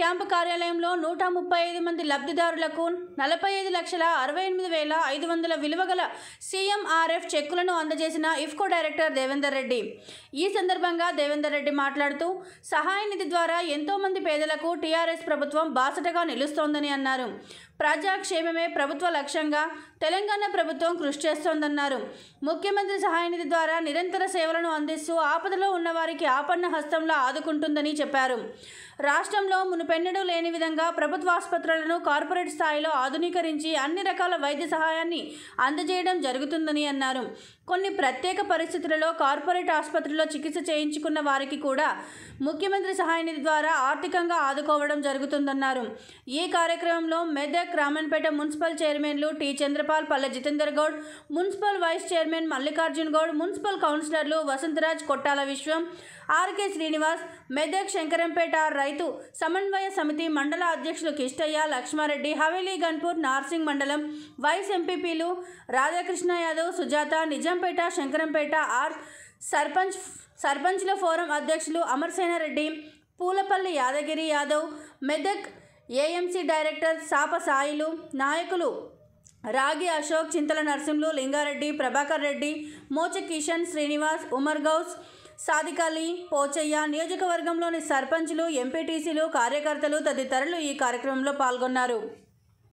camp కార్యాలయంలో నూట ముప్పై ఐదు మంది లబ్ధిదారులకు నలభై ఐదు లక్షల అరవై ఎనిమిది వేల ఐదు వందల విలువగల సీఎంఆర్ఎఫ్ చెక్కులను అందజేసిన ఇఫ్కో డైరెక్టర్ దేవేందర్ రెడ్డి ఈ సందర్భంగా దేవేందర్ రెడ్డి మాట్లాడుతూ సహాయ నిధి ద్వారా ఎంతోమంది పేదలకు టీఆర్ఎస్ ప్రభుత్వం బాసటగా నిలుస్తోందని అన్నారు ప్రజాక్షేమమే ప్రభుత్వ లక్ష్యంగా తెలంగాణ ప్రభుత్వం కృషి చేస్తోందన్నారు ముఖ్యమంత్రి సహాయనిధి ద్వారా నిరంతర సేవలను అందిస్తూ ఆపదలో ఉన్నవారికి ఆపన్న హస్తంలో ఆదుకుంటుందని చెప్పారు రాష్ట్రంలో మునుపెన్నడూ లేని విధంగా ప్రభుత్వ ఆసుపత్రులను కార్పొరేట్ స్థాయిలో ఆధునీకరించి అన్ని రకాల వైద్య సహాయాన్ని అందజేయడం జరుగుతుందని అన్నారు కొన్ని ప్రత్యేక పరిస్థితులలో కార్పొరేట్ ఆసుపత్రిలో చికిత్స చేయించుకున్న వారికి కూడా ముఖ్యమంత్రి సహాయనిధి ద్వారా ఆర్థికంగా ఆదుకోవడం జరుగుతుందన్నారు ఈ కార్యక్రమంలో మెదక్ రామన్పేట మున్సిపల్ చైర్మన్లు T Chandrapal Palle Jitender Goud municipal vice chairman Mallikarjun Goud municipal కౌన్సిలర్లు వసంతరాజ్ కొట్టాల విశ్వం ఆర్కే శ్రీనివాస్ మెదక్ శంకరంపేట రైతు సమన్వయ సమితి మండల అధ్యక్షులు కిష్టయ్య లక్ష్మారెడ్డి హవేలీ గన్పూర్ నార్సింగ్ మండలం వైస్ ఎంపీపీలు రాధాకృష్ణ యాదవ్ సుజాత నిజాం బెల్లంపేట శంకరంపేట ఆర్ సర్పంచ్ సర్పంచ్ల ఫోరం అధ్యక్షులు అమర్సేనారెడ్డి పూలపల్లి యాదగిరి యాదవ్ మెదక్ ఏఎంసీ డైరెక్టర్ సాప సాయిలు నాయకులు రాగి అశోక్ చింతల నరసింహులు లింగారెడ్డి ప్రభాకర్ రెడ్డి మోచ కిషన్ శ్రీనివాస్ ఉమర్ గౌస్ సాదికాలి పోచయ్య నియోజకవర్గంలోని సర్పంచ్లు ఎంపీటీసీలు కార్యకర్తలు తదితరులు ఈ కార్యక్రమంలో పాల్గొన్నారు